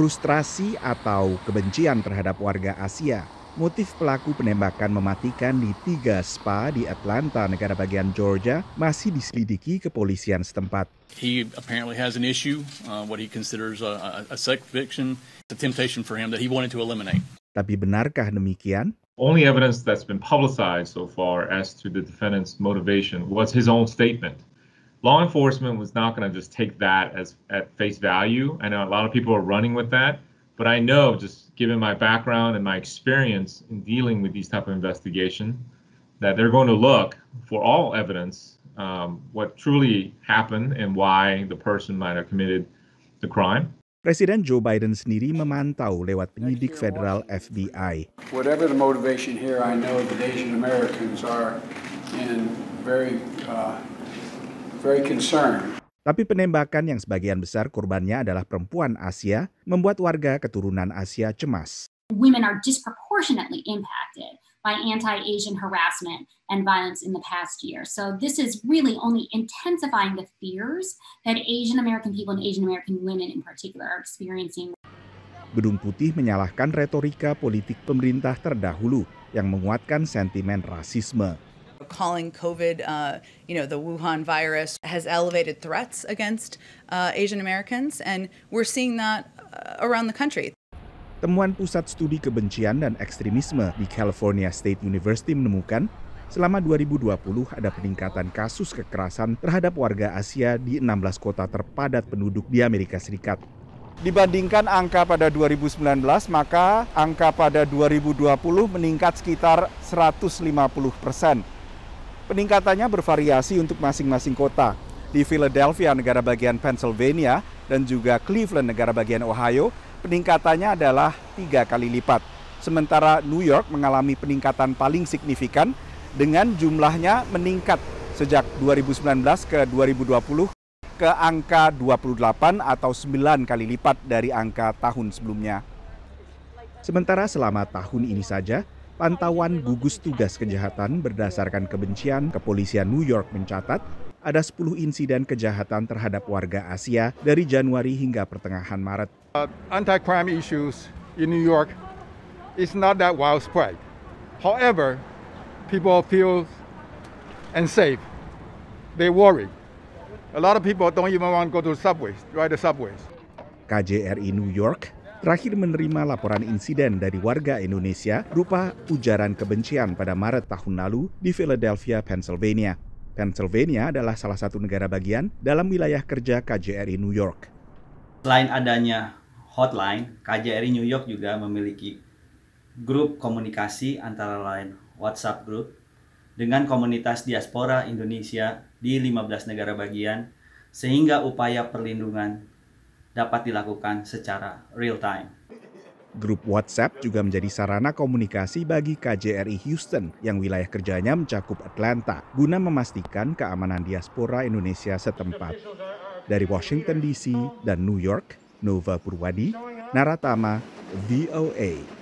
Frustrasi atau kebencian terhadap warga Asia, motif pelaku penembakan mematikan di tiga spa di Atlanta, negara bagian Georgia, masih diselidiki kepolisian setempat. He apparently has an issue, uh, what he considers a, a, sex fiction, a temptation for him that he wanted to eliminate. Tapi benarkah demikian? Only evidence that's been publicized so far as to the defendant's motivation was his own statement. law enforcement was not going to just take that as at face value. I know a lot of people are running with that, but I know just given my background and my experience in dealing with these type of investigation, that they're going to look for all evidence, um, what truly happened and why the person might have committed the crime. Presiden Joe Biden sendiri memantau lewat penyidik federal FBI. Whatever the motivation here, I know that Asian Americans are in very uh, Tapi penembakan yang sebagian besar korbannya adalah perempuan Asia membuat warga keturunan Asia cemas. Gedung Putih menyalahkan retorika politik pemerintah terdahulu yang menguatkan sentimen rasisme. Calling COVID, uh, you know, the Wuhan virus has elevated threats against uh, Asian Americans, and we're seeing that uh, around the country. Temuan Pusat Studi Kebencian dan Ekstremisme di California State University menemukan selama 2020 ada peningkatan kasus kekerasan terhadap warga Asia di 16 kota terpadat penduduk di Amerika Serikat. Dibandingkan angka pada 2019, maka angka pada 2020 meningkat sekitar 150 persen. Peningkatannya bervariasi untuk masing-masing kota. Di Philadelphia, negara bagian Pennsylvania, dan juga Cleveland, negara bagian Ohio, peningkatannya adalah tiga kali lipat. Sementara New York mengalami peningkatan paling signifikan dengan jumlahnya meningkat sejak 2019 ke 2020 ke angka 28 atau 9 kali lipat dari angka tahun sebelumnya. Sementara selama tahun ini saja, Pantauan gugus tugas kejahatan berdasarkan kebencian kepolisian New York mencatat ada 10 insiden kejahatan terhadap warga Asia dari Januari hingga pertengahan Maret. Uh, anti-crime issues in New York is not that widespread. However, people feel unsafe. They worry. A lot of people don't even want to go to the subways, ride the subways. KJRI New York terakhir menerima laporan insiden dari warga Indonesia berupa ujaran kebencian pada Maret tahun lalu di Philadelphia, Pennsylvania. Pennsylvania adalah salah satu negara bagian dalam wilayah kerja KJRI New York. Selain adanya hotline, KJRI New York juga memiliki grup komunikasi antara lain WhatsApp group dengan komunitas diaspora Indonesia di 15 negara bagian sehingga upaya perlindungan dapat dilakukan secara real time. Grup WhatsApp juga menjadi sarana komunikasi bagi KJRI Houston yang wilayah kerjanya mencakup Atlanta guna memastikan keamanan diaspora Indonesia setempat. Dari Washington DC dan New York, Nova Purwadi, Naratama, VOA.